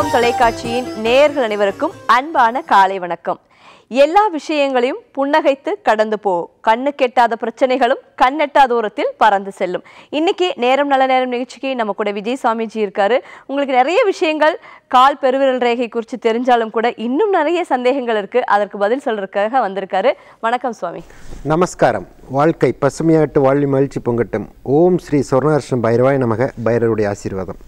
சமூகம் தொலைக்காட்சியின் நேர்கள் அனைவருக்கும் அன்பான காலை வணக்கம் எல்லா விஷயங்களையும் புன்னகைத்து கடந்து போ கண்ணு கெட்டாத பிரச்சனைகளும் கண்ணெட்டா தூரத்தில் பறந்து செல்லும் இன்னைக்கு நேரம் நல்ல நேரம் நிகழ்ச்சிக்கு நம்ம கூட விஜய் சுவாமிஜி இருக்காரு உங்களுக்கு நிறைய விஷயங்கள் கால் பெருவிரல் ரேகை குறித்து தெரிஞ்சாலும் கூட இன்னும் நிறைய சந்தேகங்கள் இருக்கு அதற்கு பதில் சொல்றதுக்காக வந்திருக்காரு வணக்கம் சுவாமி நமஸ்காரம் வாழ்க்கை பசுமையாட்டு வாழ்வி மகிழ்ச்சி பொங்கட்டும் ஓம் ஸ்ரீ சொர்ணார்ஷம் பைரவாய் நமக பைரருடைய ஆசீர்வாதம்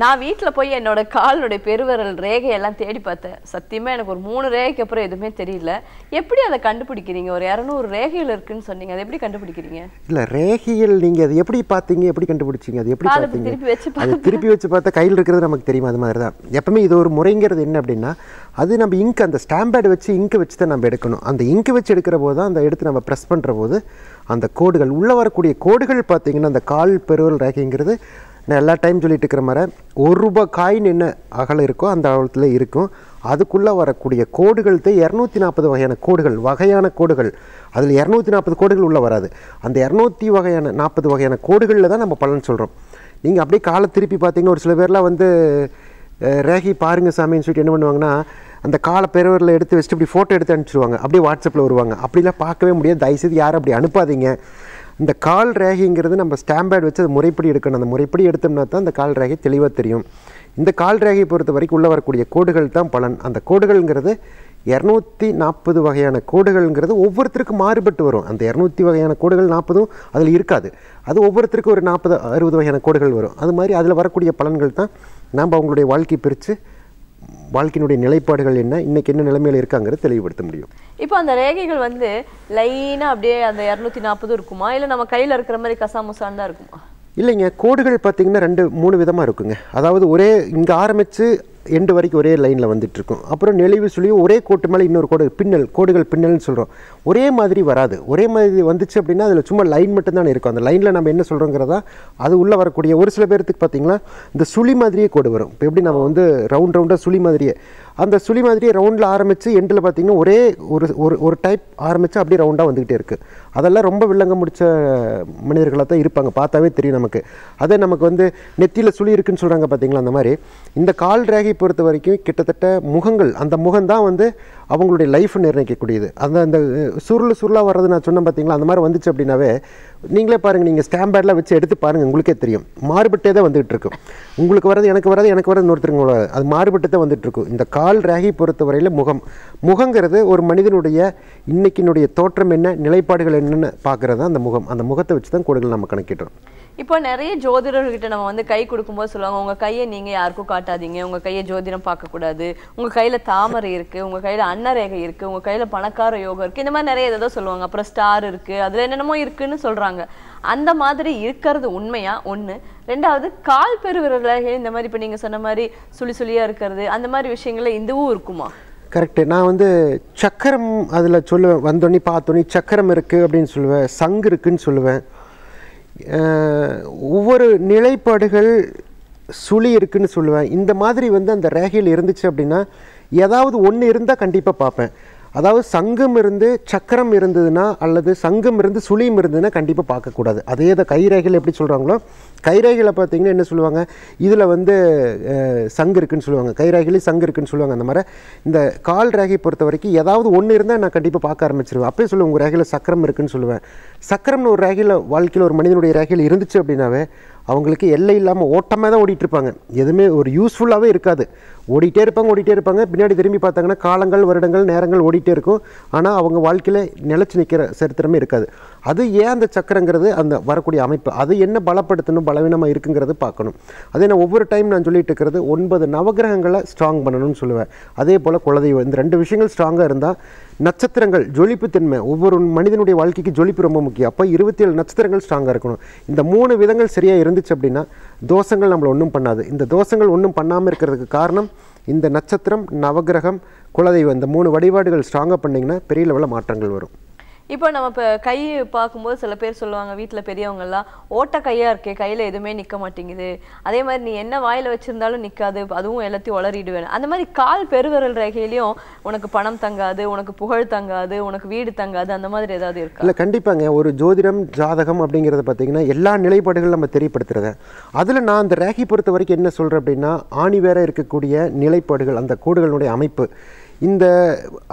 நான் வீட்டில் போய் என்னோட காலனுடைய பெருவரல் ரேகையெல்லாம் தேடி பார்த்தேன் சத்தியமாக எனக்கு ஒரு மூணு ரேகைக்கு அப்புறம் எதுவுமே தெரியல எப்படி அதை கண்டுபிடிக்கிறீங்க ஒரு இரநூறு ரேகையில் இருக்குன்னு சொன்னீங்க அதை எப்படி கண்டுபிடிக்கிறீங்க இல்லை ரேகையில் நீங்கள் அதை எப்படி பார்த்தீங்க எப்படி கண்டுபிடிச்சிங்க அது எப்படி பார்த்தீங்க திருப்பி வச்சு அது திருப்பி வச்சு பார்த்தா கையில் இருக்கிறது நமக்கு தெரியும் அது மாதிரி தான் எப்பவுமே இது ஒரு முறைங்கிறது என்ன அப்படின்னா அது நம்ம இங்க் அந்த ஸ்டாம்பேட் வச்சு இங்கு வச்சு தான் நம்ம எடுக்கணும் அந்த இங்கு வச்சு எடுக்கிற போது தான் அந்த எடுத்து நம்ம ப்ரெஸ் பண்ணுற போது அந்த கோடுகள் உள்ளே வரக்கூடிய கோடுகள் பார்த்தீங்கன்னா அந்த கால் பெருவல் ரேகைங்கிறது நான் எல்லா டைம் சொல்லிட்டு இருக்கிற மாதிரி ஒரு ரூபா காயின் என்ன அகலம் இருக்கோ அந்த அகலத்தில் இருக்கும் அதுக்குள்ளே வரக்கூடிய கோடுகள் தான் இரநூத்தி நாற்பது வகையான கோடுகள் வகையான கோடுகள் அதில் இரநூத்தி நாற்பது கோடுகள் உள்ளே வராது அந்த இரநூத்தி வகையான நாற்பது வகையான கோடுகளில் தான் நம்ம பலன் சொல்கிறோம் நீங்கள் அப்படியே காலை திருப்பி பார்த்தீங்கன்னா ஒரு சில பேர்லாம் வந்து ரேகி பாருங்க சாமின்னு சொல்லிட்டு என்ன பண்ணுவாங்கன்னா அந்த காலை பெருவரில் எடுத்து வச்சுட்டு இப்படி ஃபோட்டோ எடுத்து அனுப்பிச்சிடுவாங்க அப்படியே வாட்ஸ்அப்பில் வருவாங்க அப்படிலாம் பார்க்கவே முடியாது தயவுசெய்து யாரும் அப்படி அனுப்பாதீங்க இந்த கால் ரேகைங்கிறது நம்ம ஸ்டாம்பேட் வச்சு அது முறைப்படி எடுக்கணும் அந்த முறைப்படி எடுத்தோம்னா தான் அந்த கால் ரேகை தெளிவாக தெரியும் இந்த கால் ரேகையை பொறுத்த வரைக்கும் உள்ளே வரக்கூடிய கோடுகள் தான் பலன் அந்த கோடுகள்ங்கிறது இரநூத்தி நாற்பது வகையான கோடுகள்ங்கிறது ஒவ்வொருத்தருக்கும் மாறுபட்டு வரும் அந்த இரநூத்தி வகையான கோடுகள் நாற்பதும் அதில் இருக்காது அது ஒவ்வொருத்தருக்கும் ஒரு நாற்பது அறுபது வகையான கோடுகள் வரும் அது மாதிரி அதில் வரக்கூடிய பலன்கள் தான் நாம் அவங்களுடைய வாழ்க்கை பிரித்து வாழ்க்கையினுடைய நிலைப்பாடுகள் என்ன இன்றைக்கி என்ன நிலைமையில் இருக்காங்கிறத தெளிவுபடுத்த முடியும் இப்போ அந்த ரேகைகள் வந்து லைனாக அப்படியே அந்த இரநூத்தி நாற்பது இருக்குமா இல்லை நம்ம கையில் இருக்கிற மாதிரி கசாமுசான் தான் இருக்குமா இல்லைங்க கோடுகள் பார்த்திங்கன்னா ரெண்டு மூணு விதமாக இருக்குங்க அதாவது ஒரே இங்கே ஆரம்பித்து எண்டு வரைக்கும் ஒரே லைனில் இருக்கும் அப்புறம் நெளிவு சுழியும் ஒரே கோட்டு மேலே இன்னொரு கோடு பின்னல் கோடுகள் பின்னல்னு சொல்கிறோம் ஒரே மாதிரி வராது ஒரே மாதிரி வந்துச்சு அப்படின்னா அதில் சும்மா லைன் மட்டும்தானே இருக்கும் அந்த லைனில் நம்ம என்ன சொல்கிறோங்கிறதா அது உள்ளே வரக்கூடிய ஒரு சில பேர்த்துக்கு பார்த்திங்கன்னா இந்த சுழி மாதிரியே கோடு வரும் இப்போ எப்படி நம்ம வந்து ரவுண்ட் ரவுண்டாக சுழி மாதிரியே அந்த சுழி மாதிரியே ரவுண்டில் ஆரம்பித்து எண்டில் பார்த்திங்கன்னா ஒரே ஒரு ஒரு டைப் ஆரம்பித்து அப்படியே ரவுண்டாக வந்துக்கிட்டே இருக்குது அதெல்லாம் ரொம்ப வில்லங்க முடித்த மனிதர்களாக தான் இருப்பாங்க பார்த்தாவே தெரியும் நமக்கு அதே நமக்கு வந்து நெத்தியில் சுழி இருக்குன்னு சொல்கிறாங்க பார்த்தீங்களா அந்த மாதிரி இந்த கால் ரேகை பொறுத்த வரைக்கும் கிட்டத்தட்ட முகங்கள் அந்த தான் வந்து அவங்களுடைய லைஃப் நிர்ணயிக்கக்கூடியது அந்த அந்த சுருள் சுருளாக வர்றது நான் சொன்னேன் பார்த்தீங்களா அந்த மாதிரி வந்துச்சு அப்படின்னாவே நீங்களே பாருங்கள் நீங்கள் ஸ்டாம்ப் பேட்லாம் வச்சு எடுத்து பாருங்கள் உங்களுக்கே தெரியும் மாறுபட்டே தான் வந்துகிட்டு இருக்கும் உங்களுக்கு வர்றது எனக்கு வராது எனக்கு வரது இன்னொருத்தருங்க வராது அது மாறுபட்டு தான் வந்துட்டு இருக்கும் இந்த கால் ரேகை பொறுத்தவரையில் முகம் முகங்கிறது ஒரு மனிதனுடைய இன்னைக்கினுடைய தோற்றம் என்ன நிலைப்பாடுகள் என்னென்னு பார்க்குறது தான் அந்த முகம் அந்த முகத்தை வச்சு தான் கூடுதல் நம்ம கணக்கிடுறோம் இப்போ நிறைய ஜோதிடர்கிட்ட நம்ம வந்து கை கொடுக்கும்போது சொல்லுவாங்க உங்கள் கையை நீங்கள் யாருக்கும் காட்டாதீங்க உங்கள் கையை ஜோதிடம் பார்க்கக்கூடாது உங்கள் கையில் தாமரை இருக்குது உங்கள் கையில் அன்னரேகை இருக்குது உங்கள் கையில் பணக்கார யோகம் இருக்குது இந்த மாதிரி நிறைய இதை சொல்லுவாங்க அப்புறம் ஸ்டார் இருக்குது அதில் என்னென்னமோ இருக்குன்னு சொல்கிறாங்க அந்த மாதிரி இருக்கிறது உண்மையா ஒன்று ரெண்டாவது கால் பெருவிரலகைகள் இந்த மாதிரி இப்போ நீங்கள் சொன்ன மாதிரி சுழி சுழியாக இருக்கிறது அந்த மாதிரி விஷயங்கள்ல இதுவும் இருக்குமா கரெக்டு நான் வந்து சக்கரம் அதில் சொல்லுவேன் வந்தோடனே பார்த்தோன்னே சக்கரம் இருக்குது அப்படின்னு சொல்லுவேன் சங்கு இருக்குன்னு சொல்லுவேன் ஒவ்வொரு நிலைப்பாடுகள் சுழி இருக்குதுன்னு சொல்லுவேன் இந்த மாதிரி வந்து அந்த ரேகையில் இருந்துச்சு அப்படின்னா ஏதாவது ஒன்று இருந்தால் கண்டிப்பாக பார்ப்பேன் அதாவது சங்கம் இருந்து சக்கரம் இருந்ததுன்னா அல்லது சங்கம் இருந்து சுழியும் இருந்ததுன்னா கண்டிப்பாக பார்க்கக்கூடாது அதே தான் கைரேகைகள் எப்படி சொல்கிறாங்களோ கைரேகைகளை பார்த்தீங்கன்னா என்ன சொல்லுவாங்க இதில் வந்து சங்கு இருக்குன்னு சொல்லுவாங்க கைரேகையிலேயும் சங்கு இருக்குன்னு சொல்லுவாங்க அந்த மாதிரி இந்த கால் ரேகை பொறுத்த வரைக்கும் ஏதாவது ஒன்று இருந்தால் நான் கண்டிப்பாக பார்க்க ஆரம்பிச்சிருவேன் அப்பயே சொல்லுவேன் உங்கள் ரேகையில் சக்கரம் இருக்குன்னு சொல்லுவேன் சக்கரம்னு ஒரு ரேகையில் வாழ்க்கையில் ஒரு மனிதனுடைய ரேகையில் இருந்துச்சு அப்படின்னாவே அவங்களுக்கு எல்லை இல்லாமல் ஓட்டமாக தான் ஓடிட்டுருப்பாங்க எதுவுமே ஒரு யூஸ்ஃபுல்லாகவே இருக்காது ஓடிட்டே இருப்பாங்க ஓடிட்டே இருப்பாங்க பின்னாடி திரும்பி பார்த்தாங்கன்னா காலங்கள் வருடங்கள் நேரங்கள் ஓடிட்டே இருக்கும் ஆனால் அவங்க வாழ்க்கையில் நிலச்சி நிற்கிற சரித்திரமே இருக்காது அது ஏன் அந்த சக்கரங்கிறது அந்த வரக்கூடிய அமைப்பு அது என்ன பலப்படுத்தணும் பலவீனமாக இருக்குங்கிறது பார்க்கணும் அதே நான் ஒவ்வொரு டைம் நான் சொல்லிட்டு இருக்கிறது ஒன்பது நவகிரகங்களை ஸ்ட்ராங் பண்ணணும்னு சொல்லுவேன் அதே போல் குலதெய்வம் இந்த ரெண்டு விஷயங்கள் ஸ்ட்ராங்காக இருந்தால் நட்சத்திரங்கள் ஜொலிப்பு தன்மை ஒவ்வொரு மனிதனுடைய வாழ்க்கைக்கு ஜொலிப்பு ரொம்ப முக்கியம் அப்போ இருபத்தி ஏழு நட்சத்திரங்கள் ஸ்ட்ராங்காக இருக்கணும் இந்த மூணு விதங்கள் சரியாக இருந்துச்சு அப்படின்னா தோஷங்கள் நம்மளை ஒன்றும் பண்ணாது இந்த தோஷங்கள் ஒன்றும் பண்ணாமல் இருக்கிறதுக்கு காரணம் இந்த நட்சத்திரம் நவகிரகம் குலதெய்வம் இந்த மூணு வழிபாடுகள் ஸ்ட்ராங்காக பண்ணிங்கன்னா பெரிய லெவலில் மாற்றங்கள் வரும் இப்போ நம்ம இப்போ கை பார்க்கும்போது சில பேர் சொல்லுவாங்க வீட்டில் பெரியவங்கெல்லாம் ஓட்ட கையாக இருக்கே கையில் எதுவுமே நிற்க மாட்டேங்குது அதே மாதிரி நீ என்ன வாயில் வச்சுருந்தாலும் நிற்காது அதுவும் எல்லாத்தையும் உளறிடுவேன் அந்த மாதிரி கால் பெருவிரல் ரேகையிலையும் உனக்கு பணம் தங்காது உனக்கு புகழ் தங்காது உனக்கு வீடு தங்காது அந்த மாதிரி ஏதாவது இருக்கு இல்லை கண்டிப்பாங்க ஒரு ஜோதிடம் ஜாதகம் அப்படிங்கிறத பார்த்தீங்கன்னா எல்லா நிலைப்பாடுகளும் நம்ம தெரியப்படுத்துறது அதில் நான் அந்த ரேகை பொறுத்த வரைக்கும் என்ன சொல்கிறேன் அப்படின்னா ஆணி வேற இருக்கக்கூடிய நிலைப்பாடுகள் அந்த கூடுகளுடைய அமைப்பு இந்த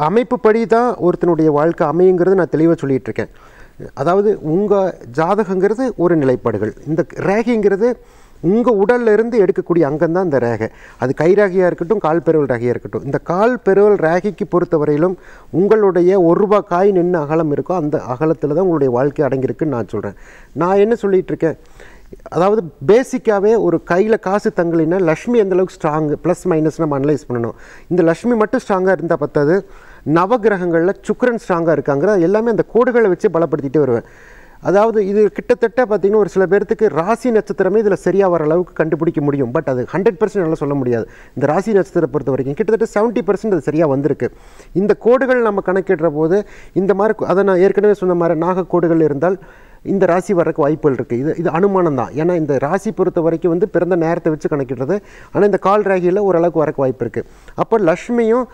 அமைப்பு படி தான் ஒருத்தனுடைய வாழ்க்கை அமையுங்கிறது நான் தெளிவாக சொல்லிகிட்டு இருக்கேன் அதாவது உங்கள் ஜாதகங்கிறது ஒரு நிலைப்பாடுகள் இந்த ரேகைங்கிறது உங்கள் உடலில் இருந்து எடுக்கக்கூடிய அங்கம் தான் இந்த ரேகை அது கை இருக்கட்டும் கால் பெருவல் ரேகையாக இருக்கட்டும் இந்த கால் பெருவல் ரேகைக்கு பொறுத்த வரையிலும் உங்களுடைய ஒரு ரூபா காய் நின்று அகலம் இருக்கோ அந்த அகலத்தில் தான் உங்களுடைய வாழ்க்கை அடங்கியிருக்குன்னு நான் சொல்கிறேன் நான் என்ன சொல்லிகிட்டு இருக்கேன் அதாவது பேசிக்காகவே ஒரு கையில் காசு தங்கலைன்னா லக்ஷ்மி எந்தளவுக்கு ஸ்ட்ராங்கு ப்ளஸ் மைனஸ் நம்ம அனலைஸ் பண்ணணும் இந்த லக்ஷ்மி மட்டும் ஸ்ட்ராங்காக இருந்தால் பார்த்தது நவகிரகங்களில் சுக்கரன் ஸ்ட்ராங்காக இருக்காங்கிற எல்லாமே அந்த கோடுகளை வச்சு பலப்படுத்திகிட்டே வருவேன் அதாவது இது கிட்டத்தட்ட பார்த்திங்கன்னா ஒரு சில பேர்த்துக்கு ராசி நட்சத்திரமே இதில் சரியாக வர அளவுக்கு கண்டுபிடிக்க முடியும் பட் அது ஹண்ட்ரட் பர்சன்ட் நல்லா சொல்ல முடியாது இந்த ராசி நட்சத்திரம் பொறுத்த வரைக்கும் கிட்டத்தட்ட செவன்ட்டி பர்சன்ட் அது சரியாக வந்திருக்கு இந்த கோடுகள் நம்ம கணக்கிடுற போது இந்த மாதிரி அதை நான் ஏற்கனவே சொன்ன மாதிரி நாகக்கோடுகள் இருந்தால் இந்த ராசி வரக்கு வாய்ப்புகள் இருக்குது இது இது அனுமானம் தான் ஏன்னா இந்த ராசி பொறுத்த வரைக்கும் வந்து பிறந்த நேரத்தை வச்சு கணக்கிடுறது ஆனால் இந்த கால் ராகியில் ஓரளவுக்கு வரக்கு வாய்ப்பு இருக்குது அப்போ லக்ஷ்மியும்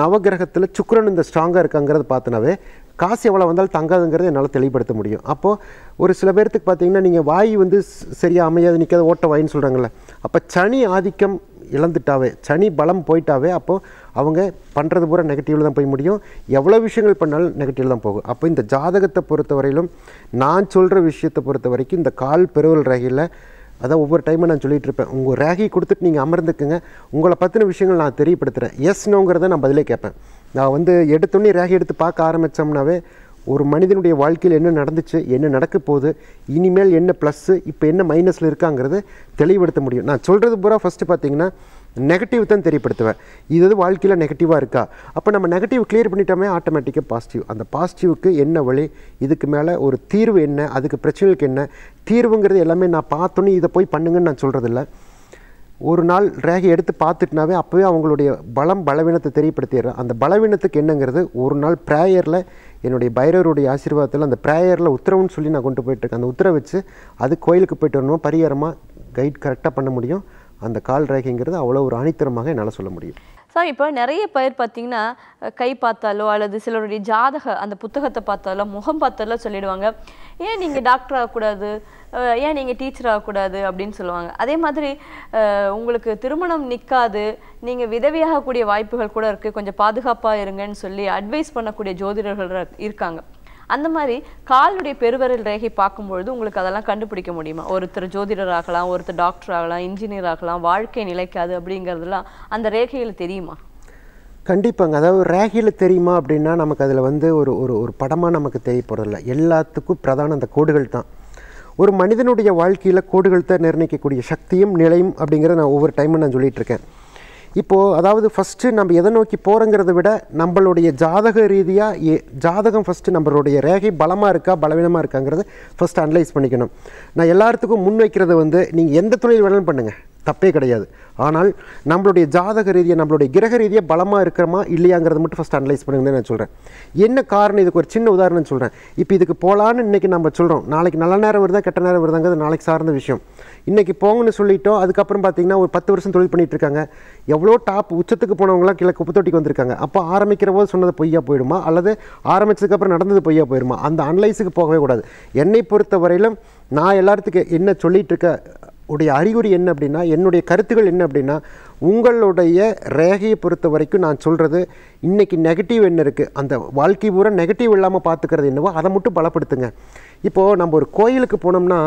நவகிரகத்தில் சுக்கரன் இந்த ஸ்ட்ராங்காக இருக்காங்கிறது பார்த்தினாவே காசு எவ்வளோ வந்தாலும் தங்காதுங்கிறது என்னால் தெளிவுபடுத்த முடியும் அப்போது ஒரு சில பேர்த்துக்கு பார்த்தீங்கன்னா நீங்கள் வாய் வந்து சரியாக அமையாது நிற்காது ஓட்ட வாயின்னு சொல்கிறாங்களே அப்போ சனி ஆதிக்கம் இழந்துட்டாவே சனி பலம் போயிட்டாவே அப்போது அவங்க பண்ணுறது பூரா நெகட்டிவில் தான் போய் முடியும் எவ்வளோ விஷயங்கள் பண்ணாலும் நெகட்டிவில் தான் போகும் அப்போ இந்த ஜாதகத்தை பொறுத்த வரையிலும் நான் சொல்கிற விஷயத்தை பொறுத்த வரைக்கும் இந்த கால் பெருவல் ரகையில் அதான் ஒவ்வொரு டைமும் நான் சொல்லிகிட்டு இருப்பேன் உங்கள் ரேகி கொடுத்துட்டு நீங்கள் அமர்ந்துக்குங்க உங்களை பற்றின விஷயங்கள் நான் தெரியப்படுத்துகிறேன் எஸ் நோங்கிறத நான் பதிலே கேட்பேன் நான் வந்து எடுத்தோடனே ரேகி எடுத்து பார்க்க ஆரம்பித்தோம்னாவே ஒரு மனிதனுடைய வாழ்க்கையில் என்ன நடந்துச்சு என்ன நடக்க போகுது இனிமேல் என்ன ப்ளஸ்ஸு இப்போ என்ன மைனஸில் இருக்காங்கிறது தெளிவுபடுத்த முடியும் நான் சொல்கிறது பூரா ஃபஸ்ட்டு பார்த்தீங்கன்னா நெகட்டிவ் தான் தெரியப்படுத்துவேன் இது எது வாழ்க்கையில் நெகட்டிவாக இருக்கா அப்போ நம்ம நெகட்டிவ் கிளியர் பண்ணிட்டோமே ஆட்டோமேட்டிக்காக பாசிட்டிவ் அந்த பாசிட்டிவுக்கு என்ன வழி இதுக்கு மேலே ஒரு தீர்வு என்ன அதுக்கு பிரச்சனைகளுக்கு என்ன தீர்வுங்கிறது எல்லாமே நான் பார்த்தோன்னே இதை போய் பண்ணுங்கன்னு நான் சொல்கிறதில்ல ஒரு நாள் ரேகை எடுத்து பார்த்துட்டுனாவே அப்போவே அவங்களுடைய பலம் பலவீனத்தை தெரியப்படுத்திடுறேன் அந்த பலவீனத்துக்கு என்னங்கிறது ஒரு நாள் ப்ரேயரில் என்னுடைய பைரவருடைய ஆசீர்வாதத்தில் அந்த ப்ரேயரில் உத்தரவுன்னு சொல்லி நான் கொண்டு போயிட்டுருக்கேன் அந்த உத்தரவை வச்சு அது கோயிலுக்கு போயிட்டு வரணும் பரிகாரமாக கைட் கரெக்டாக பண்ண முடியும் அந்த கால் ரேகைங்கிறது அவ்வளோ ஒரு ஆணித்தரமாக என்னால் சொல்ல முடியும் சார் இப்போ நிறைய பேர் பார்த்தீங்கன்னா கை பார்த்தாலோ அல்லது சிலருடைய ஜாதக அந்த புத்தகத்தை பார்த்தாலோ முகம் பார்த்தாலோ சொல்லிடுவாங்க ஏன் நீங்கள் டாக்டர் ஆகக்கூடாது ஏன் நீங்கள் டீச்சர் ஆகக்கூடாது அப்படின்னு சொல்லுவாங்க அதே மாதிரி உங்களுக்கு திருமணம் நிற்காது நீங்கள் விதவியாகக்கூடிய வாய்ப்புகள் கூட இருக்குது கொஞ்சம் பாதுகாப்பாக இருங்கன்னு சொல்லி அட்வைஸ் பண்ணக்கூடிய ஜோதிடர்கள் இருக்காங்க அந்த மாதிரி காலுடைய பெருவரல் ரேகை பார்க்கும்பொழுது உங்களுக்கு அதெல்லாம் கண்டுபிடிக்க முடியுமா ஒருத்தர் ஜோதிடர் ஆகலாம் ஒருத்தர் டாக்டர் ஆகலாம் இன்ஜினியர் ஆகலாம் வாழ்க்கை நிலைக்காது அப்படிங்கிறதுலாம் அந்த ரேகையில் தெரியுமா கண்டிப்பாங்க அதாவது ரேகையில் தெரியுமா அப்படின்னா நமக்கு அதில் வந்து ஒரு ஒரு ஒரு படமாக நமக்கு தேவைப்படுறதில்ல எல்லாத்துக்கும் பிரதான அந்த கோடுகள் தான் ஒரு மனிதனுடைய வாழ்க்கையில் கோடுகள் தான் நிர்ணயிக்கக்கூடிய சக்தியும் நிலையும் அப்படிங்கிறத நான் ஒவ்வொரு டைமும் நான் சொல்லிகிட்ருக்கேன் இப்போது அதாவது ஃபஸ்ட்டு நம்ம எதை நோக்கி போகிறோங்கிறத விட நம்மளுடைய ஜாதக ரீதியாக ஏ ஜாதகம் ஃபஸ்ட்டு நம்மளுடைய ரேகை பலமாக இருக்கா பலவீனமாக இருக்காங்கிறத ஃபஸ்ட்டு அனலைஸ் பண்ணிக்கணும் நான் எல்லாத்துக்கும் முன் வைக்கிறது வந்து நீங்கள் எந்த தொழில் வேணாலும் பண்ணுங்கள் தப்பே கிடையாது ஆனால் நம்மளுடைய ஜாதக ரீதியாக நம்மளுடைய கிரக ரீதியாக பலமாக இருக்கிறோமா இல்லையாங்கிறத மட்டும் ஃபஸ்ட் அனலைஸ் பண்ணுங்கன்னு நான் சொல்கிறேன் என்ன காரணம் இதுக்கு ஒரு சின்ன உதாரணம்னு சொல்கிறேன் இப்போ இதுக்கு போகலான்னு இன்றைக்கி நம்ம சொல்கிறோம் நாளைக்கு நல்ல நேரம் வருதா கெட்ட நேரம் வருதாங்கிறது நாளைக்கு சார்ந்த விஷயம் இன்றைக்கி போங்கன்னு சொல்லிட்டோம் அதுக்கப்புறம் பார்த்திங்கன்னா ஒரு பத்து வருஷம் தொழில் பண்ணிகிட்டு இருக்காங்க எவ்வளோ டாப் உச்சத்துக்கு போனவங்களாம் கிழக்கு குப்பத்தொட்டிக்கு வந்திருக்காங்க அப்போ ஆரம்பிக்கிற போது சொன்னது பொய்யா போயிடுமா அல்லது ஆரம்பித்ததுக்கப்புறம் நடந்தது பொய்யா போயிடுமா அந்த அனலைஸுக்கு போகவே கூடாது என்னை பொறுத்த வரையிலும் நான் எல்லாத்துக்கு என்ன சொல்லிகிட்டு இருக்க உடைய அறிகுறி என்ன அப்படின்னா என்னுடைய கருத்துக்கள் என்ன அப்படின்னா உங்களுடைய ரேகையை பொறுத்த வரைக்கும் நான் சொல்கிறது இன்றைக்கி நெகட்டிவ் என்ன இருக்குது அந்த வாழ்க்கை பூரா நெகட்டிவ் இல்லாமல் பார்த்துக்கிறது என்னவோ அதை மட்டும் பலப்படுத்துங்க இப்போது நம்ம ஒரு கோயிலுக்கு போனோம்னா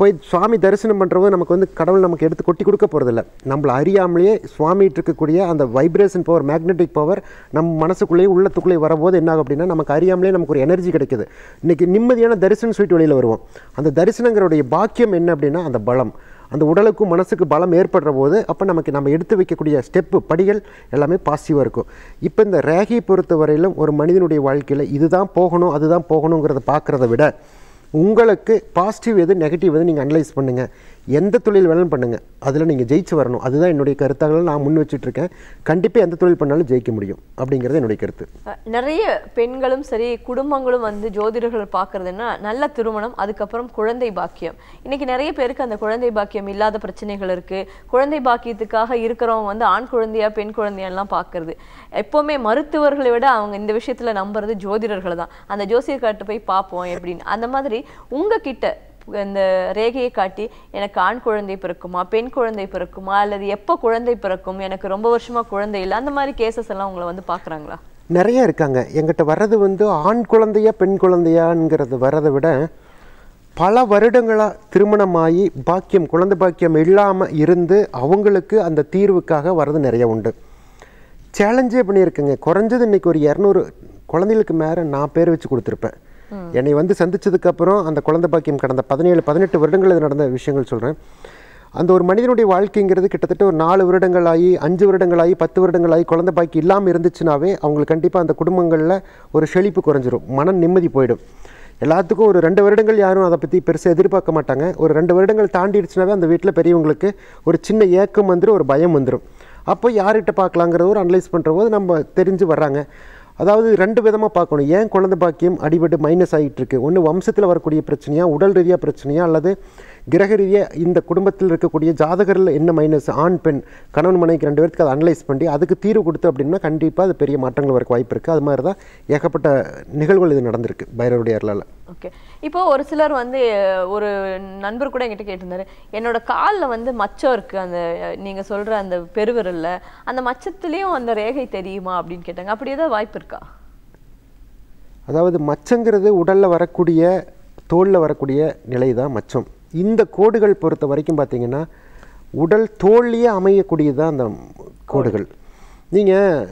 போய் சுவாமி தரிசனம் பண்ணுறவங்க நமக்கு வந்து கடவுள் நமக்கு எடுத்து கொட்டி கொடுக்க போகிறதில்ல நம்மளை அறியாமலேயே சுவாமிகிட்டு இருக்கக்கூடிய அந்த வைப்ரேஷன் பவர் மேக்னெட்டிக் பவர் நம்ம மனசுக்குள்ளேயே உள்ளத்துக்குள்ளேயே வரும்போது என்ன ஆகும் அப்படின்னா நமக்கு அறியாமலே நமக்கு ஒரு எனர்ஜி கிடைக்குது இன்றைக்கி நிம்மதியான தரிசனம் சொல்லிட்டு வெளியில் வருவோம் அந்த தரிசனங்களுடைய பாக்கியம் என்ன அப்படின்னா அந்த பலம் அந்த உடலுக்கும் மனசுக்கு பலம் ஏற்படுற போது அப்போ நமக்கு நம்ம எடுத்து வைக்கக்கூடிய ஸ்டெப்பு படிகள் எல்லாமே பாசிட்டிவாக இருக்கும் இப்போ இந்த ரேகையை பொறுத்த வரையிலும் ஒரு மனிதனுடைய வாழ்க்கையில் இதுதான் போகணும் அதுதான் போகணுங்கிறத பார்க்குறத விட உங்களுக்கு பாசிட்டிவ் எது நெகட்டிவ் எது நீங்கள் அனலைஸ் பண்ணுங்கள் எந்த தொழில் வேணாலும் பண்ணுங்கள் அதில் நீங்கள் ஜெயிச்சு வரணும் அதுதான் என்னுடைய கருத்தாக நான் முன் வச்சுட்ருக்கேன் கண்டிப்பாக எந்த தொழில் பண்ணாலும் ஜெயிக்க முடியும் அப்படிங்கிறது என்னுடைய கருத்து நிறைய பெண்களும் சரி குடும்பங்களும் வந்து ஜோதிடர்கள் பார்க்குறதுனா நல்ல திருமணம் அதுக்கப்புறம் குழந்தை பாக்கியம் இன்றைக்கி நிறைய பேருக்கு அந்த குழந்தை பாக்கியம் இல்லாத பிரச்சனைகள் இருக்குது குழந்தை பாக்கியத்துக்காக இருக்கிறவங்க வந்து ஆண் குழந்தையா பெண் குழந்தையெல்லாம் பார்க்குறது எப்போவுமே மருத்துவர்களை விட அவங்க இந்த விஷயத்தில் நம்புறது ஜோதிடர்களை தான் அந்த ஜோசியர்காட்டு போய் பார்ப்போம் எப்படின்னு அந்த மாதிரி உங்ககிட்ட இந்த ரேகையை காட்டி எனக்கு ஆண் குழந்தை பிறக்குமா பெண் குழந்தை பிறக்குமா அல்லது எப்போ குழந்தை பிறக்கும் எனக்கு ரொம்ப வருஷமாக குழந்தை இல்லை அந்த மாதிரி கேசஸ் எல்லாம் உங்களை வந்து பார்க்குறாங்களா நிறைய இருக்காங்க எங்கிட்ட வர்றது வந்து ஆண் குழந்தையா பெண் குழந்தையாங்கிறது வர்றதை விட பல வருடங்களாக திருமணமாகி பாக்கியம் குழந்தை பாக்கியம் இல்லாமல் இருந்து அவங்களுக்கு அந்த தீர்வுக்காக வர்றது நிறைய உண்டு சேலஞ்சே பண்ணியிருக்கேங்க குறைஞ்சது இன்றைக்கி ஒரு இரநூறு குழந்தைகளுக்கு மேலே நான் பேர் வச்சு கொடுத்துருப்பேன் என்னை வந்து சந்தித்ததுக்கப்புறம் அந்த குழந்தை பாக்கியம் கடந்த பதினேழு பதினெட்டு வருடங்கள் நடந்த விஷயங்கள் சொல்கிறேன் அந்த ஒரு மனிதனுடைய வாழ்க்கைங்கிறது கிட்டத்தட்ட ஒரு நாலு வருடங்கள் ஆகி அஞ்சு வருடங்கள் ஆகி பத்து வருடங்கள் ஆகி குழந்தை பாக்கி இல்லாமல் இருந்துச்சுனாவே அவங்களுக்கு கண்டிப்பாக அந்த குடும்பங்களில் ஒரு செழிப்பு குறைஞ்சிரும் மன நிம்மதி போயிடும் எல்லாத்துக்கும் ஒரு ரெண்டு வருடங்கள் யாரும் அதை பற்றி பெருசாக எதிர்பார்க்க மாட்டாங்க ஒரு ரெண்டு வருடங்கள் தாண்டிடுச்சுனாவே அந்த வீட்டில் பெரியவங்களுக்கு ஒரு சின்ன ஏக்கம் வந்துடும் ஒரு பயம் வந்துடும் அப்போ யார்கிட்ட பார்க்கலாங்கிறத ஒரு அனலைஸ் பண்ணுற போது நம்ம தெரிஞ்சு வர்றாங்க அதாவது ரெண்டு விதமாக பார்க்கணும் ஏன் குழந்தை பாக்கியம் அடிபட்டு மைனஸ் ஆகிட்டு இருக்குது ஒன்று வம்சத்தில் வரக்கூடிய பிரச்சனையாக உடல் ரீதியாக பிரச்சனையாக அல்லது கிரக இந்த குடும்பத்தில் இருக்கக்கூடிய ஜாதகரில் என்ன மைனஸ் ஆண் பெண் கணவன் மனைவிக்கு ரெண்டு பேருக்கு அதை அனலைஸ் பண்ணி அதுக்கு தீர்வு கொடுத்து அப்படின்னா கண்டிப்பாக அது பெரிய மாற்றங்கள் வரக்கு வாய்ப்பு இருக்குது அது மாதிரி தான் ஏகப்பட்ட நிகழ்வுகள் இது நடந்திருக்கு பைரவருடைய அருளால் ஓகே இப்போ ஒரு சிலர் வந்து ஒரு நண்பர் கூட என்கிட்ட கேட்டிருந்தாரு என்னோட காலில் வந்து மச்சம் இருக்குது அந்த நீங்கள் சொல்கிற அந்த பெருவிரலில் அந்த மச்சத்துலேயும் அந்த ரேகை தெரியுமா அப்படின்னு கேட்டாங்க அப்படி ஏதாவது வாய்ப்பு இருக்கா அதாவது மச்சங்கிறது உடலில் வரக்கூடிய தோளில் வரக்கூடிய நிலை தான் மச்சம் இந்த கோடுகள் பொறுத்த வரைக்கும் பார்த்தீங்கன்னா உடல் தோல்லியே அமையக்கூடியது தான் அந்த கோடுகள் நீங்கள்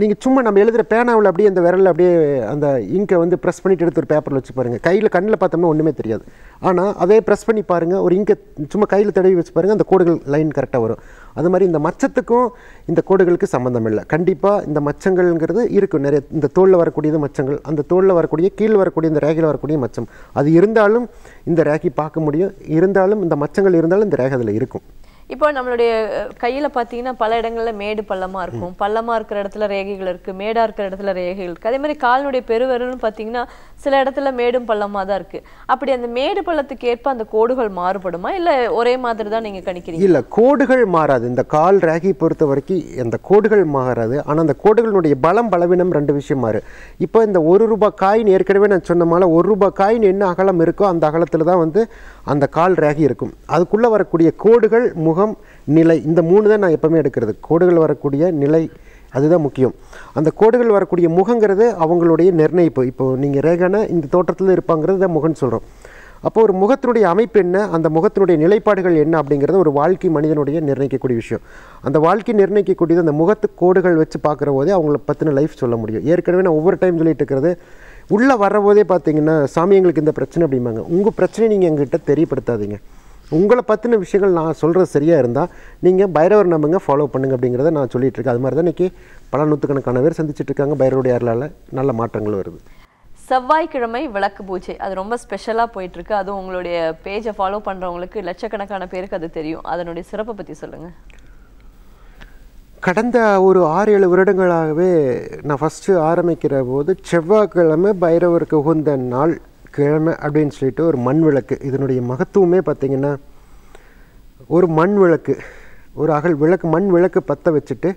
நீங்கள் சும்மா நம்ம எழுதுகிற பேனாவில் அப்படியே அந்த விரலில் அப்படியே அந்த இங்கை வந்து ப்ரெஸ் பண்ணிட்டு எடுத்து ஒரு பேப்பரில் வச்சு பாருங்கள் கையில் கண்ணில் பார்த்தோம்னா ஒன்றுமே தெரியாது ஆனால் அதே ப்ரெஸ் பண்ணி பாருங்கள் ஒரு இங்கை சும்மா கையில் தடவி வச்சு பாருங்கள் அந்த கோடுகள் லைன் கரெக்டாக வரும் அது மாதிரி இந்த மச்சத்துக்கும் இந்த கோடுகளுக்கு சம்மந்தம் இல்லை கண்டிப்பாக இந்த மச்சங்கள்ங்கிறது இருக்கும் நிறைய இந்த தோளில் வரக்கூடியது மச்சங்கள் அந்த தோளில் வரக்கூடிய கீழே வரக்கூடிய இந்த ரேகையில் வரக்கூடிய மச்சம் அது இருந்தாலும் இந்த ரேகை பார்க்க முடியும் இருந்தாலும் இந்த மச்சங்கள் இருந்தாலும் இந்த ரேகை அதில் இருக்கும் இப்போ நம்மளுடைய கையில் பார்த்தீங்கன்னா பல இடங்களில் மேடு பள்ளமாக இருக்கும் பள்ளமாக இருக்கிற இடத்துல ரேகைகள் இருக்குது மேடாக இருக்கிற இடத்துல ரேகைகள் இருக்குது அதே மாதிரி காலினுடைய பெருவரலும் பார்த்தீங்கன்னா சில இடத்துல மேடும் பள்ளமாக தான் இருக்குது அப்படி அந்த மேடு பள்ளத்துக்கு ஏற்ப அந்த கோடுகள் மாறுபடுமா இல்லை ஒரே மாதிரி தான் நீங்கள் கணிக்கிறீங்க இல்லை கோடுகள் மாறாது இந்த கால் ரேகை பொறுத்த வரைக்கும் அந்த கோடுகள் மாறாது ஆனால் அந்த கோடுகளினுடைய பலம் பலவீனம் ரெண்டு விஷயம் மாறு இப்போ இந்த ஒரு ரூபாய் காயின் ஏற்கனவே நான் சொன்ன மாதிரி ஒரு ரூபாய் காயின் என்ன அகலம் இருக்கோ அந்த அகலத்தில் தான் வந்து அந்த கால் ரேகை இருக்கும் அதுக்குள்ளே வரக்கூடிய கோடுகள் முக முகம் நிலை இந்த மூணு தான் நான் எப்போவுமே எடுக்கிறது கோடுகள் வரக்கூடிய நிலை அதுதான் முக்கியம் அந்த கோடுகள் வரக்கூடிய முகங்கிறது அவங்களுடைய நிர்ணயிப்பு இப்போது நீங்கள் ரேகான இந்த தோற்றத்தில் இருப்பாங்கிறது தான் முகம்னு சொல்கிறோம் அப்போ ஒரு முகத்தினுடைய அமைப்பு என்ன அந்த முகத்தினுடைய நிலைப்பாடுகள் என்ன அப்படிங்கிறது ஒரு வாழ்க்கை மனிதனுடைய நிர்ணயிக்கக்கூடிய விஷயம் அந்த வாழ்க்கை நிர்ணயிக்கக்கூடியது அந்த முகத்து கோடுகள் வச்சு பார்க்குற போதே அவங்கள பற்றின லைஃப் சொல்ல முடியும் ஏற்கனவே நான் ஒவ்வொரு டைம் சொல்லிட்டு இருக்கிறது உள்ளே வரபோதே பார்த்தீங்கன்னா சாமி எங்களுக்கு இந்த பிரச்சனை அப்படிம்பாங்க உங்கள் பிரச்சனை நீங்கள் எங்கிட்ட தெரியப்படுத்தாதீங்க உங்களை பற்றின விஷயங்கள் நான் சொல்கிறது சரியாக இருந்தால் நீங்கள் பைரவர் நம்புங்க ஃபாலோ பண்ணுங்க அப்படிங்கிறத நான் சொல்லிகிட்டு இருக்கேன் அது மாதிரி தான் இன்றைக்கி பல நூற்றுக்கணக்கான பேர் சந்திச்சிட்ருக்காங்க பைரவருடைய அருளால் நல்ல மாற்றங்கள் வருது செவ்வாய்க்கிழமை விளக்கு பூஜை அது ரொம்ப ஸ்பெஷலாக போயிட்டுருக்கு அதுவும் உங்களுடைய பேஜை ஃபாலோ பண்ணுறவங்களுக்கு லட்சக்கணக்கான பேருக்கு அது தெரியும் அதனுடைய சிறப்பை பற்றி சொல்லுங்கள் கடந்த ஒரு ஆறு ஏழு வருடங்களாகவே நான் ஃபஸ்ட்டு ஆரம்பிக்கிற போது செவ்வாய்க்கிழமை பைரவருக்கு உகந்த நாள் கிழமை அப்படின்னு சொல்லிட்டு ஒரு மண் விளக்கு இதனுடைய மகத்துவமே பார்த்திங்கன்னா ஒரு மண் விளக்கு ஒரு அகல் விளக்கு மண் விளக்கு பற்ற வச்சுட்டு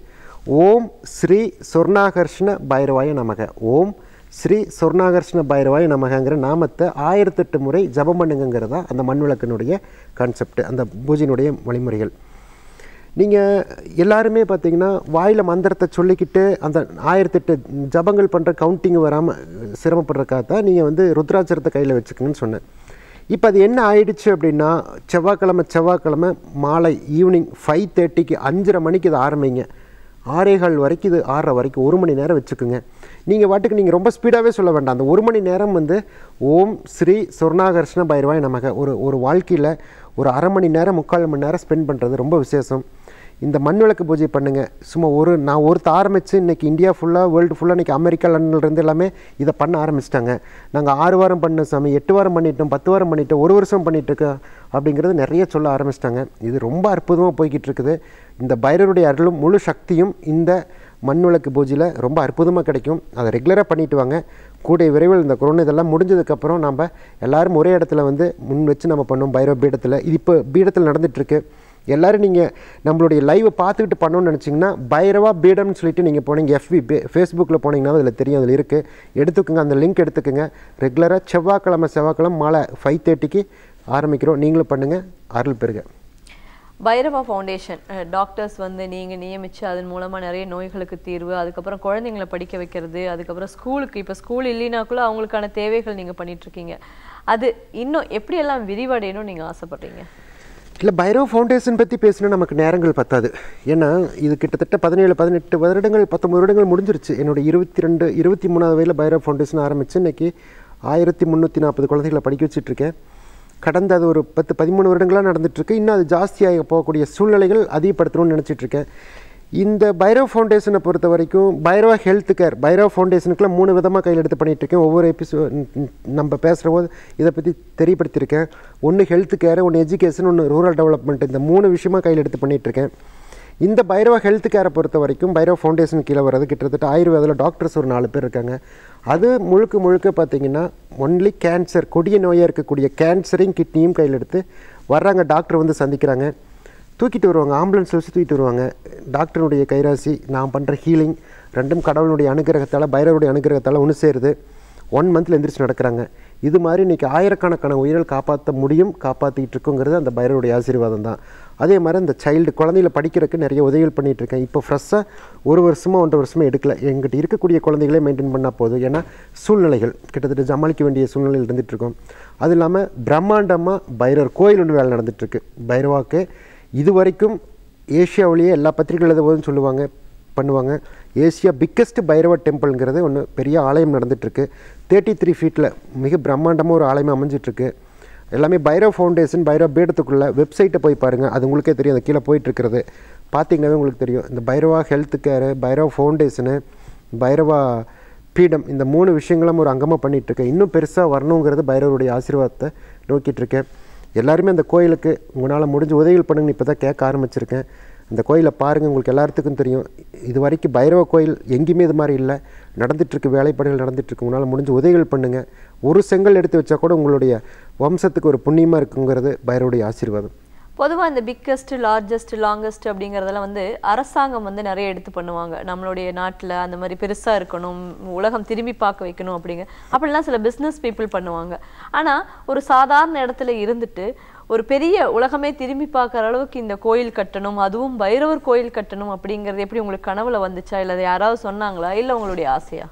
ஓம் ஸ்ரீ சொர்ணாகர்ஷ்ண பைரவாய நமக ஓம் ஸ்ரீ சொர்ணாகர்ஷ்ண பைரவாய நமகங்கிற நாமத்தை ஆயிரத்தெட்டு முறை ஜபம் பண்ணுங்கிறதா அந்த மண் விளக்கினுடைய கான்செப்ட் அந்த பூஜையினுடைய வழிமுறைகள் நீங்கள் எல்லாருமே பார்த்தீங்கன்னா வாயில் மந்திரத்தை சொல்லிக்கிட்டு அந்த ஆயிரத்தெட்டு ஜபங்கள் பண்ணுற கவுண்டிங் வராமல் சிரமப்படுறக்காக தான் நீங்கள் வந்து ருத்ராட்சரத்தை கையில் வச்சுக்கோங்கன்னு சொன்னேன் இப்போ அது என்ன ஆயிடுச்சு அப்படின்னா செவ்வாய்க்கிழமை செவ்வாய்க்கிழமை மாலை ஈவினிங் ஃபைவ் தேர்ட்டிக்கு அஞ்சரை மணிக்கு இது ஆரம்பிங்க ஆறேகால் வரைக்கும் இது ஆறரை வரைக்கும் ஒரு மணி நேரம் வச்சுக்கோங்க நீங்கள் வாட்டுக்கு நீங்கள் ரொம்ப ஸ்பீடாகவே சொல்ல வேண்டாம் அந்த ஒரு மணி நேரம் வந்து ஓம் ஸ்ரீ சொர்ணாகர்ஷ்ண பைரவாய் நமக்கு ஒரு ஒரு வாழ்க்கையில் ஒரு அரை மணி நேரம் முக்கால் மணி நேரம் ஸ்பெண்ட் பண்ணுறது ரொம்ப விசேஷம் இந்த மண் விளக்கு பூஜை பண்ணுங்கள் சும்மா ஒரு நான் ஒருத்த ஆரம்பித்து இன்றைக்கி இந்தியா ஃபுல்லாக வேர்ல்டு ஃபுல்லாக இன்றைக்கி அமெரிக்கா லண்டன்லேருந்து எல்லாமே இதை பண்ண ஆரம்பிச்சிட்டாங்க நாங்கள் ஆறு வாரம் பண்ண சாமி எட்டு வாரம் பண்ணிட்டோம் பத்து வாரம் பண்ணிட்டோம் ஒரு வருஷம் பண்ணிகிட்ருக்கோம் அப்படிங்கிறது நிறைய சொல்ல ஆரம்பிச்சிட்டாங்க இது ரொம்ப அற்புதமாக போய்கிட்டு இருக்குது இந்த பைரவருடைய அருளும் முழு சக்தியும் இந்த மண் விளக்கு பூஜையில் ரொம்ப அற்புதமாக கிடைக்கும் அதை ரெகுலராக பண்ணிட்டு வாங்க கூடிய விரைவில் இந்த கொரோனா இதெல்லாம் முடிஞ்சதுக்கப்புறம் நம்ம எல்லோரும் ஒரே இடத்துல வந்து முன் வச்சு நம்ம பண்ணோம் பைரவ பீடத்தில் இது இப்போ பீடத்தில் நடந்துகிட்ருக்கு எல்லோரும் நீங்கள் நம்மளுடைய லைவை பார்த்துக்கிட்டு பண்ணணும்னு நினச்சிங்கன்னா பைரவா பீடம்னு சொல்லிட்டு நீங்கள் போனீங்க எஃபி ஃபேஸ்புக்கில் போனீங்கன்னா அதில் தெரியும் அதில் இருக்குது எடுத்துக்கோங்க அந்த லிங்க் எடுத்துக்கோங்க ரெகுலராக செவ்வாய்க்கிழமை செவ்வாய்க்கிழமை மாலை ஃபைவ் தேர்ட்டிக்கு ஆரம்பிக்கிறோம் நீங்களும் பண்ணுங்கள் அருள் பெருக பைரவா ஃபவுண்டேஷன் டாக்டர்ஸ் வந்து நீங்கள் நியமித்து அதன் மூலமாக நிறைய நோய்களுக்கு தீர்வு அதுக்கப்புறம் குழந்தைங்களை படிக்க வைக்கிறது அதுக்கப்புறம் ஸ்கூலுக்கு இப்போ ஸ்கூல் இல்லைனா கூட அவங்களுக்கான தேவைகள் நீங்கள் பண்ணிகிட்ருக்கீங்க அது இன்னும் எப்படியெல்லாம் விரிவடையணும்னு நீங்கள் ஆசைப்பட்றீங்க இல்லை பைரவ் ஃபவுண்டேஷன் பற்றி பேசினா நமக்கு நேரங்கள் பத்தாது ஏன்னா இது கிட்டத்தட்ட பதினேழு பதினெட்டு வருடங்கள் பத்தொம்பது வருடங்கள் முடிஞ்சிருச்சு என்னோடய இருபத்தி ரெண்டு இருபத்தி மூணாவது வயதில் பைரவ் ஃபவுண்டேஷன் ஆரம்பித்து இன்றைக்கி ஆயிரத்தி முந்நூற்றி நாற்பது குழந்தைகளை படிக்க வச்சுட்ருக்கேன் கடந்த அது ஒரு பத்து பதிமூணு வருடங்களாக நடந்துகிட்ருக்கு இன்னும் அது ஜாஸ்தியாக போகக்கூடிய சூழ்நிலைகள் அதிகப்படுத்தணும்னு நினச்சிட்ருக்கேன் இந்த பைரவ் ஃபவுண்டேஷனை பொறுத்த வரைக்கும் பைரவா ஹெல்த் கேர் பைரவ் ஃபவுண்டேஷனுக்குலாம் மூணு விதமாக கையில் எடுத்து பண்ணிகிட்ருக்கேன் ஒவ்வொரு எபிசோ நம்ம பேசுகிற போது இதை பற்றி தெரியப்படுத்தியிருக்கேன் ஒன்று ஹெல்த் கேர் ஒன்று எஜுகேஷன் ஒன்று ரூரல் டெவலப்மெண்ட் இந்த மூணு விஷயமா கையில் எடுத்து பண்ணிகிட்ருக்கேன் இந்த பைரவா ஹெல்த் கேரை பொறுத்த வரைக்கும் பைரவ் ஃபவுண்டேஷன் கீழே வர்றது கிட்டத்தட்ட ஆயுர்வேதில் டாக்டர்ஸ் ஒரு நாலு பேர் இருக்காங்க அது முழுக்க முழுக்க பார்த்திங்கன்னா ஒன்லி கேன்சர் கொடிய நோயாக இருக்கக்கூடிய கேன்சரையும் கிட்னியும் கையில் எடுத்து வர்றாங்க டாக்டர் வந்து சந்திக்கிறாங்க தூக்கிட்டு வருவாங்க ஆம்புலன்ஸில் வச்சு தூக்கிட்டு வருவாங்க டாக்டருடைய கைராசி நான் பண்ணுற ஹீலிங் ரெண்டும் கடவுளுடைய அனுகிரகத்தால் பைரவருடைய அனுகிரகத்தால் ஒன்று சேருது ஒன் மந்தில் எந்திரிச்சு நடக்கிறாங்க இது மாதிரி இன்றைக்கி ஆயிரக்கணக்கான உயிர்கள் காப்பாற்ற முடியும் காப்பாற்றிக்கிட்டு இருக்குங்கிறது அந்த பைரவருடைய ஆசீர்வாதம் தான் அதே மாதிரி அந்த சைல்டு குழந்தையில படிக்கிறதுக்கு நிறைய உதவிகள் பண்ணிகிட்ருக்கேன் இப்போ ஃப்ரெஷ்ஷாக ஒரு வருஷமாக ஒன்றரை வருஷமாக எடுக்கல எங்கிட்ட இருக்கக்கூடிய குழந்தைகளே மெயின்டைன் பண்ணால் போதும் ஏன்னா சூழ்நிலைகள் கிட்டத்தட்ட சமாளிக்க வேண்டிய சூழ்நிலை இருந்துகிட்ருக்கோம் அது இல்லாமல் பிரம்மாண்டமாக பைரவர் கோயில் ஒன்று வேலை நடந்துகிட்ருக்கு பைரவாக்கு இது வரைக்கும் ஏஷியாவிலேயே எல்லா பத்திரிகைகள் எழுதுவதுன்னு சொல்லுவாங்க பண்ணுவாங்க ஏசியா பிக்கஸ்ட் பைரவ டெம்பிள்ங்கிறது ஒன்று பெரிய ஆலயம் நடந்துகிட்ருக்கு தேர்ட்டி த்ரீ ஃபீட்டில் மிக பிரம்மாண்டமாக ஒரு ஆலயம் அமைஞ்சிட்ருக்கு எல்லாமே பைரவ் ஃபவுண்டேஷன் பைரவ் பீடத்துக்குள்ளே வெப்சைட்டை போய் பாருங்கள் அது உங்களுக்கே தெரியும் அந்த கீழே போயிட்டுருக்கிறது பார்த்தீங்கன்னாவே உங்களுக்கு தெரியும் இந்த Bhairava health care Bhairav foundation Bhairava Peetham இந்த மூணு விஷயங்களும் ஒரு அங்கமாக பண்ணிகிட்ருக்கேன் இன்னும் பெருசாக வரணுங்கிறது பைரவருடைய ஆசீர்வாதத்தை நோக்கிட்டுருக்கேன் எல்லாருமே அந்த கோயிலுக்கு உங்களால் முடிஞ்ச உதவிகள் பண்ணுங்கள் இப்போ தான் கேட்க ஆரம்பிச்சிருக்கேன் அந்த கோயிலை பாருங்கள் உங்களுக்கு எல்லாத்துக்கும் தெரியும் இது வரைக்கும் பைரவ கோயில் எங்கேயுமே இது மாதிரி இல்லை நடந்துகிட்ருக்கு வேலைப்பாடுகள் நடந்துகிட்ருக்கு உங்களால் முடிஞ்ச உதவிகள் பண்ணுங்கள் ஒரு செங்கல் எடுத்து வச்சா கூட உங்களுடைய வம்சத்துக்கு ஒரு புண்ணியமாக இருக்குங்கிறது பைரவுடைய ஆசீர்வாதம் பொதுவாக இந்த பிக்கஸ்ட்டு லார்ஜஸ்ட் லாங்கஸ்ட் அப்படிங்கிறதெல்லாம் வந்து அரசாங்கம் வந்து நிறைய எடுத்து பண்ணுவாங்க நம்மளுடைய நாட்டில் அந்த மாதிரி பெருசாக இருக்கணும் உலகம் திரும்பி பார்க்க வைக்கணும் அப்படிங்க அப்படிலாம் சில பிஸ்னஸ் பீப்புள் பண்ணுவாங்க ஆனால் ஒரு சாதாரண இடத்துல இருந்துட்டு ஒரு பெரிய உலகமே திரும்பி பார்க்குற அளவுக்கு இந்த கோயில் கட்டணும் அதுவும் பைரவர் கோயில் கட்டணும் அப்படிங்கிறது எப்படி உங்களுக்கு கனவுல வந்துச்சா இல்லை யாராவது சொன்னாங்களா இல்லை உங்களுடைய ஆசையா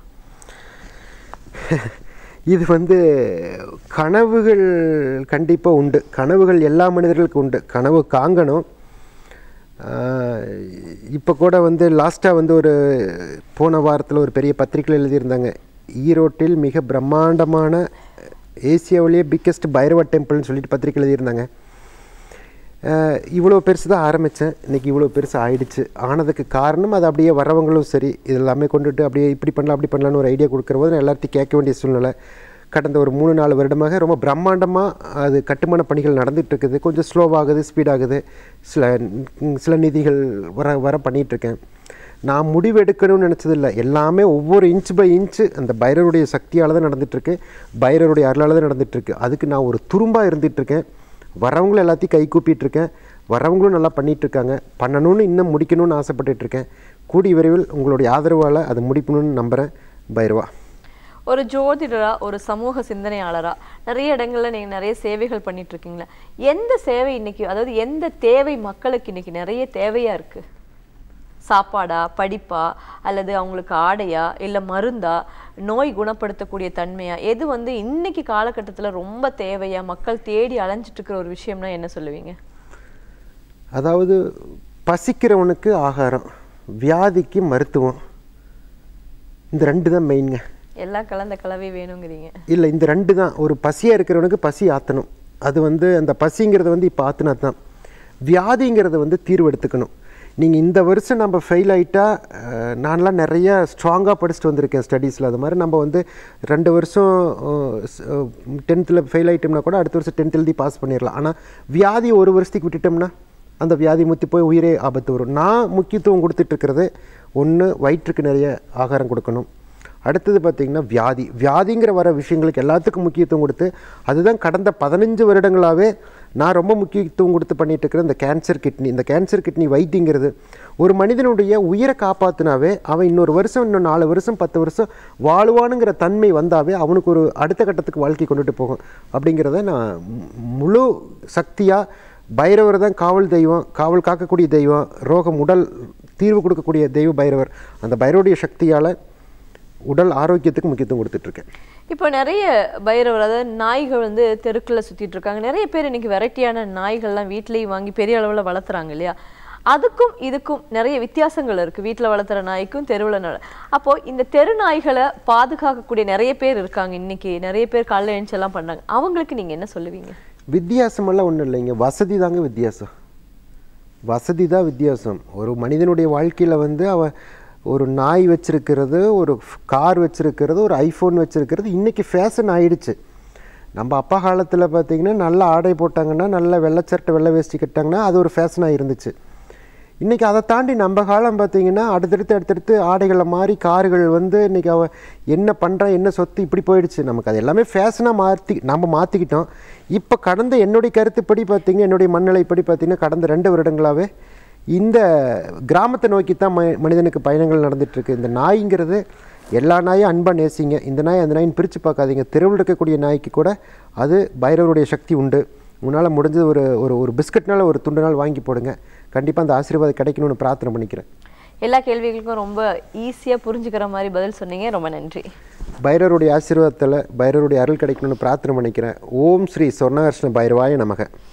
இது வந்து கனவுகள் கண்டிப்பாக உண்டு கனவுகள் எல்லா மனிதர்களுக்கும் உண்டு கனவு காங்கணும் இப்போ கூட வந்து லாஸ்ட்டாக வந்து ஒரு போன வாரத்தில் ஒரு பெரிய பத்திரிகையில் எழுதியிருந்தாங்க ஈரோட்டில் மிக பிரம்மாண்டமான ஏசியாவிலேயே பிக்கெஸ்ட் பைரவ டெம்பிள்னு சொல்லிட்டு பத்திரிக்கை எழுதியிருந்தாங்க இவ்வளோ பெருசு தான் ஆரம்பித்தேன் இன்றைக்கி இவ்வளோ பெருசு ஆயிடுச்சு ஆனதுக்கு காரணம் அது அப்படியே வரவங்களும் சரி இதெல்லாமே கொண்டுட்டு அப்படியே இப்படி பண்ணலாம் அப்படி பண்ணலான்னு ஒரு ஐடியா கொடுக்குற போது நான் எல்லாத்தையும் கேட்க வேண்டிய சூழ்நிலை கடந்த ஒரு மூணு நாலு வருடமாக ரொம்ப பிரம்மாண்டமாக அது கட்டுமான பணிகள் நடந்துகிட்ருக்குது கொஞ்சம் ஸ்லோவாகுது ஸ்பீடாகுது சில சில நிதிகள் வர வர பண்ணிகிட்ருக்கேன் நான் முடிவு எடுக்கணும்னு நினச்சதில்லை எல்லாமே ஒவ்வொரு இன்ச் பை இன்ச்சு அந்த பைரருடைய சக்தியால் தான் நடந்துகிட்ருக்கு பைரருடைய அருளால் தான் நடந்துகிட்ருக்கு அதுக்கு நான் ஒரு துரும்பாக இருந்துகிட்ருக்கேன் வரவங்களும் எல்லாத்தையும் கை இருக்கேன் வரவங்களும் நல்லா பண்ணிகிட்ருக்காங்க பண்ணணும்னு இன்னும் முடிக்கணும்னு ஆசைப்பட்டுட்ருக்கேன் கூடிய விரைவில் உங்களுடைய ஆதரவால் அதை முடிக்கணும்னு நம்புகிறேன் பைரவா ஒரு ஜோதிடராக ஒரு சமூக சிந்தனையாளராக நிறைய இடங்களில் நீங்கள் நிறைய சேவைகள் இருக்கீங்களா எந்த சேவை இன்றைக்கி அதாவது எந்த தேவை மக்களுக்கு இன்றைக்கி நிறைய தேவையாக இருக்குது சாப்பாடா படிப்பா அல்லது அவங்களுக்கு ஆடையா இல்லை மருந்தா நோய் குணப்படுத்தக்கூடிய தன்மையா எது வந்து இன்னைக்கு காலகட்டத்தில் ரொம்ப தேவையா மக்கள் தேடி அலைஞ்சிட்டு இருக்கிற ஒரு விஷயம்னா என்ன சொல்லுவீங்க அதாவது பசிக்கிறவனுக்கு ஆகாரம் வியாதிக்கு மருத்துவம் இந்த ரெண்டு தான் மெயின்ங்க எல்லாம் கலந்த கலவை வேணுங்கிறீங்க இல்லை இந்த ரெண்டு தான் ஒரு பசியாக இருக்கிறவனுக்கு பசி ஆற்றணும் அது வந்து அந்த பசிங்கிறத வந்து இப்போ ஆற்றினா தான் வியாதிங்கிறத வந்து தீர்வெடுத்துக்கணும் நீங்கள் இந்த வருஷம் நம்ம ஃபெயில் ஆகிட்டால் நான்லாம் நிறைய ஸ்ட்ராங்காக படிச்சுட்டு வந்திருக்கேன் ஸ்டடீஸில் அது மாதிரி நம்ம வந்து ரெண்டு வருஷம் டென்த்தில் ஃபெயில் ஆகிட்டோம்னா கூட அடுத்த வருஷம் டென்த் எழுதி பாஸ் பண்ணிடலாம் ஆனால் வியாதி ஒரு வருஷத்துக்கு விட்டுட்டோம்னா அந்த வியாதி முத்தி போய் உயிரே ஆபத்து வரும் நான் முக்கியத்துவம் கொடுத்துட்ருக்கிறது ஒன்று வயிற்றுக்கு நிறைய ஆகாரம் கொடுக்கணும் அடுத்தது பார்த்திங்கன்னா வியாதி வியாதிங்கிற வர விஷயங்களுக்கு எல்லாத்துக்கும் முக்கியத்துவம் கொடுத்து அதுதான் கடந்த பதினஞ்சு வருடங்களாகவே நான் ரொம்ப முக்கியத்துவம் கொடுத்து பண்ணிகிட்டு இருக்கிற இந்த கேன்சர் கிட்னி இந்த கேன்சர் கிட்னி வைத்தியங்கிறது ஒரு மனிதனுடைய உயிரை காப்பாற்றினாவே அவன் இன்னொரு வருஷம் இன்னும் நாலு வருஷம் பத்து வருஷம் வாழ்வானுங்கிற தன்மை வந்தாவே அவனுக்கு ஒரு அடுத்த கட்டத்துக்கு வாழ்க்கை கொண்டுட்டு போகும் அப்படிங்கிறத நான் முழு சக்தியாக பைரவர் தான் காவல் தெய்வம் காவல் காக்கக்கூடிய தெய்வம் ரோகம் உடல் தீர்வு கொடுக்கக்கூடிய தெய்வ பைரவர் அந்த பைரவருடைய சக்தியால் உடல் ஆரோக்கியத்துக்கு முக்கியத்துவம் கொடுத்துட்ருக்கேன் இப்போ நிறைய பைரவர் அதாவது நாய்கள் வந்து தெருக்கில் சுற்றிட்டு இருக்காங்க நிறைய பேர் இன்றைக்கி வெரைட்டியான நாய்கள்லாம் வீட்லேயும் வாங்கி பெரிய அளவில் வளர்த்துறாங்க இல்லையா அதுக்கும் இதுக்கும் நிறைய வித்தியாசங்கள் இருக்குது வீட்டில் வளர்த்துற நாய்க்கும் தெருவில் நாய் அப்போது இந்த தெரு நாய்களை பாதுகாக்கக்கூடிய நிறைய பேர் இருக்காங்க இன்றைக்கி நிறைய பேர் காலைல எழுந்தெல்லாம் பண்ணாங்க அவங்களுக்கு நீங்கள் என்ன சொல்லுவீங்க வித்தியாசமெல்லாம் ஒன்றும் இல்லைங்க வசதி தாங்க வித்தியாசம் வசதி தான் வித்தியாசம் ஒரு மனிதனுடைய வாழ்க்கையில் வந்து அவன் ஒரு நாய் வச்சுருக்கிறது ஒரு கார் வச்சுருக்கிறது ஒரு ஐஃபோன் வச்சுருக்கிறது இன்றைக்கி ஃபேஷன் ஆயிடுச்சு நம்ம அப்பா காலத்தில் பார்த்திங்கன்னா நல்லா ஆடை போட்டாங்கன்னா நல்லா வெள்ளை வெள்ளை வேஷ்டி கட்டாங்கன்னா அது ஒரு ஃபேஷனாக இருந்துச்சு இன்றைக்கி அதை தாண்டி நம்ம காலம் பார்த்திங்கன்னா அடுத்தடுத்து அடுத்தடுத்து ஆடைகளை மாறி கார்கள் வந்து இன்றைக்கி அவ என்ன பண்ணுறான் என்ன சொத்து இப்படி போயிடுச்சு நமக்கு அது எல்லாமே ஃபேஷனாக மாற்றி நம்ம மாற்றிக்கிட்டோம் இப்போ கடந்த என்னுடைய கருத்துப்படி பார்த்திங்கன்னா என்னுடைய மண்ணிலைப்படி பார்த்திங்கன்னா கடந்த ரெண்டு வருடங்களாகவே இந்த கிராமத்தை நோக்கி தான் ம மனிதனுக்கு பயணங்கள் நடந்துகிட்ருக்கு இந்த நாய்ங்கிறது எல்லா நாயும் அன்பாக நேசிங்க இந்த நாய் அந்த நாயின் பிரித்து பார்க்காதீங்க தெருவில் இருக்கக்கூடிய நாய்க்கு கூட அது பைரவருடைய சக்தி உண்டு உன்னால் முடிஞ்சது ஒரு ஒரு ஒரு பிஸ்கட்னால் ஒரு துண்டு நாள் வாங்கி போடுங்க கண்டிப்பாக அந்த ஆசீர்வாதம் கிடைக்கணும்னு பிரார்த்தனை பண்ணிக்கிறேன் எல்லா கேள்விகளுக்கும் ரொம்ப ஈஸியாக புரிஞ்சுக்கிற மாதிரி பதில் சொன்னீங்க ரொம்ப நன்றி பைரவருடைய ஆசீர்வாதத்தில் பைரவருடைய அருள் கிடைக்கணும்னு பிரார்த்தனை பண்ணிக்கிறேன் ஓம் ஸ்ரீ சொர்ணகர்ஷ்ண பைரவாய நமக